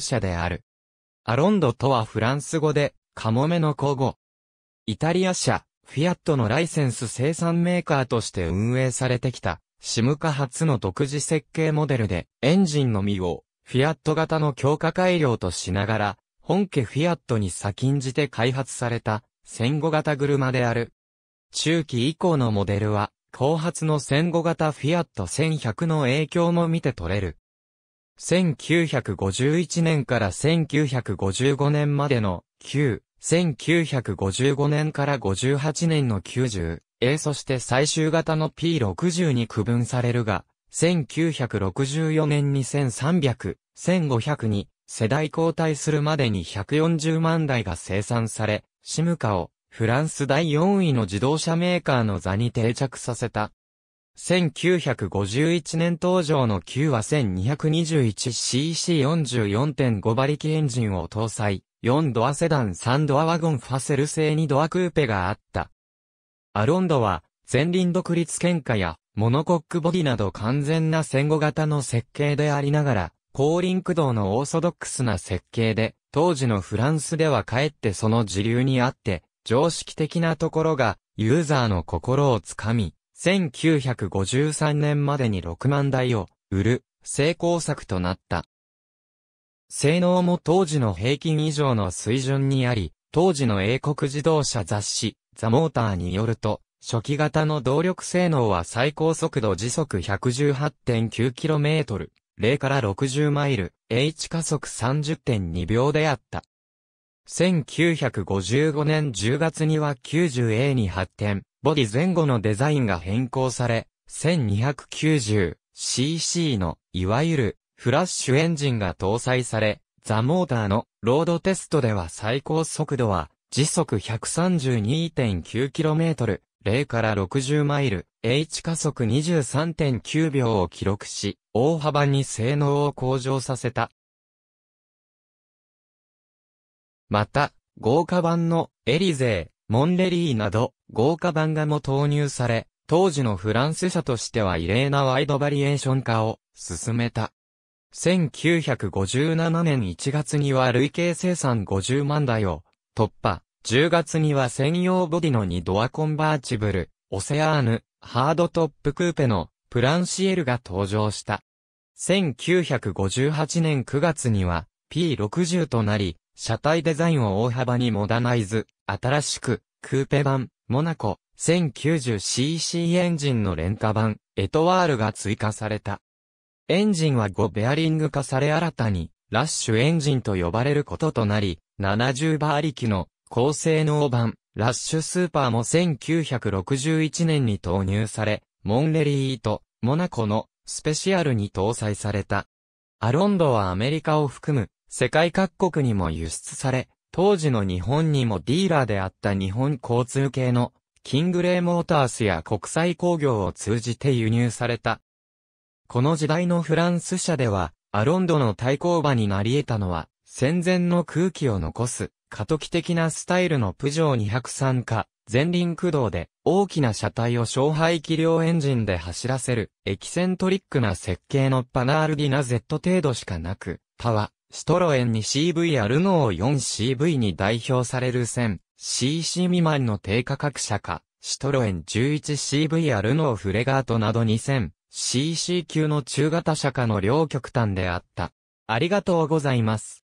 者である。アロンドとはフランス語で、カモメの古語。イタリア社、フィアットのライセンス生産メーカーとして運営されてきた、シムカ初の独自設計モデルで、エンジンのみを、フィアット型の強化改良としながら、本家フィアットに先んじて開発された、戦後型車である。中期以降のモデルは、後発の戦後型フィアット1100の影響も見て取れる。1951年から1955年までの9、1955年から58年の 90A そして最終型の P60 に区分されるが、1964年に1300、1500に世代交代するまでに140万台が生産され、シムカをフランス第4位の自動車メーカーの座に定着させた。1951年登場の9は 1221cc44.5 馬力エンジンを搭載、4ドアセダン3ドアワゴンファセル製2ドアクーペがあった。アロンドは、前輪独立喧嘩や、モノコックボディなど完全な戦後型の設計でありながら、後輪駆動のオーソドックスな設計で、当時のフランスではかえってその時流にあって、常識的なところが、ユーザーの心をつかみ、1953年までに6万台を売る成功策となった。性能も当時の平均以上の水準にあり、当時の英国自動車雑誌、ザ・モーターによると、初期型の動力性能は最高速度時速 118.9km、0から60マイル、H 加速30.2秒であった。1955年10月には 90A に発展、ボディ前後のデザインが変更され、1290cc の、いわゆる、フラッシュエンジンが搭載され、ザ・モーターのロードテストでは最高速度は時速 132.9km、0から60マイル、H 加速23.9秒を記録し、大幅に性能を向上させた。また、豪華版のエリゼー、モンレリーなど、豪華版画も投入され、当時のフランス社としては異例なワイドバリエーション化を進めた。1957年1月には累計生産50万台を突破。10月には専用ボディの2ドアコンバーチブル、オセアーヌ、ハードトップクーペのプランシエルが登場した。1958年9月には P60 となり、車体デザインを大幅にモダナイズ、新しく、クーペ版、モナコ、1090cc エンジンの廉価版、エトワールが追加された。エンジンは5ベアリング化され新たに、ラッシュエンジンと呼ばれることとなり、70馬力の高性能版、ラッシュスーパーも1961年に投入され、モンレリーとモナコのスペシャルに搭載された。アロンドはアメリカを含む世界各国にも輸出され、当時の日本にもディーラーであった日本交通系のキングレーモータースや国際工業を通じて輸入された。この時代のフランス社では、アロンドの対抗馬になり得たのは、戦前の空気を残す、過渡期的なスタイルのプジョー203か、前輪駆動で、大きな車体を小排気量エンジンで走らせる、エキセントリックな設計のパナールディナ Z 程度しかなく、他は、シトロエン 2CV アルノー 4CV に代表される線 CC 未満の低価格車か、シトロエン 11CV アルノーフレガートなど 2000cc 級の中型車かの両極端であった。ありがとうございます。